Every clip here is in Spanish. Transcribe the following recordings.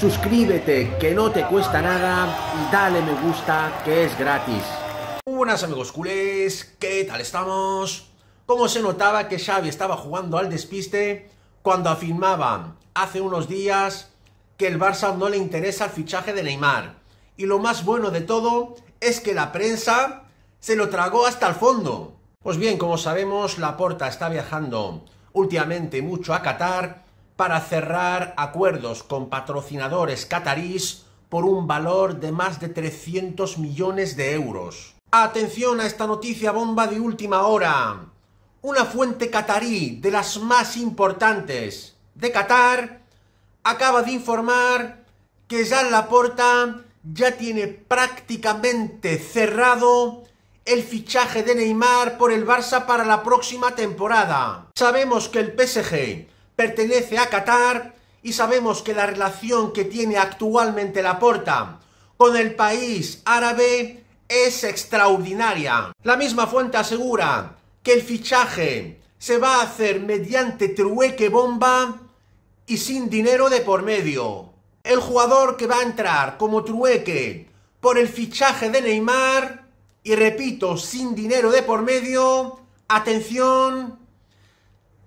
suscríbete que no te cuesta nada y dale me gusta que es gratis. Buenas amigos culés, ¿qué tal estamos? Como se notaba que Xavi estaba jugando al despiste cuando afirmaba hace unos días que el Barça no le interesa el fichaje de Neymar. Y lo más bueno de todo es que la prensa se lo tragó hasta el fondo. Pues bien, como sabemos, Laporta está viajando últimamente mucho a Qatar para cerrar acuerdos con patrocinadores catarís por un valor de más de 300 millones de euros. Atención a esta noticia bomba de última hora. Una fuente catarí de las más importantes de Qatar acaba de informar que ya La Laporta ya tiene prácticamente cerrado el fichaje de Neymar por el Barça para la próxima temporada. Sabemos que el PSG pertenece a Qatar y sabemos que la relación que tiene actualmente la Porta con el país árabe es extraordinaria. La misma fuente asegura que el fichaje se va a hacer mediante trueque bomba y sin dinero de por medio. El jugador que va a entrar como trueque por el fichaje de Neymar y repito, sin dinero de por medio, atención,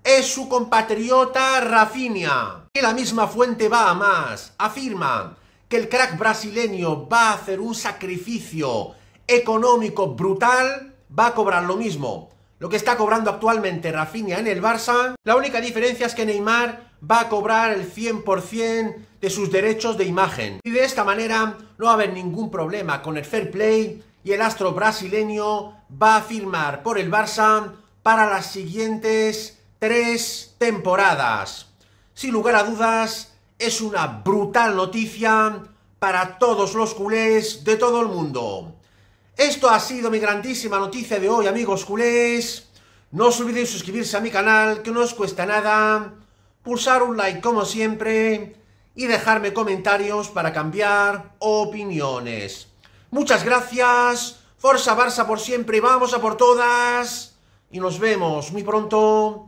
es su compatriota Rafinha. Que la misma fuente va a más. Afirma que el crack brasileño va a hacer un sacrificio económico brutal, va a cobrar lo mismo. Lo que está cobrando actualmente Rafinha en el Barça, la única diferencia es que Neymar va a cobrar el 100% de sus derechos de imagen. Y de esta manera no va a haber ningún problema con el fair play y el astro brasileño va a firmar por el Barça para las siguientes tres temporadas. Sin lugar a dudas, es una brutal noticia para todos los culés de todo el mundo. Esto ha sido mi grandísima noticia de hoy, amigos culés. No os olvidéis suscribirse a mi canal, que no os cuesta nada. Pulsar un like como siempre y dejarme comentarios para cambiar opiniones. Muchas gracias. Forza Barça por siempre. Vamos a por todas. Y nos vemos muy pronto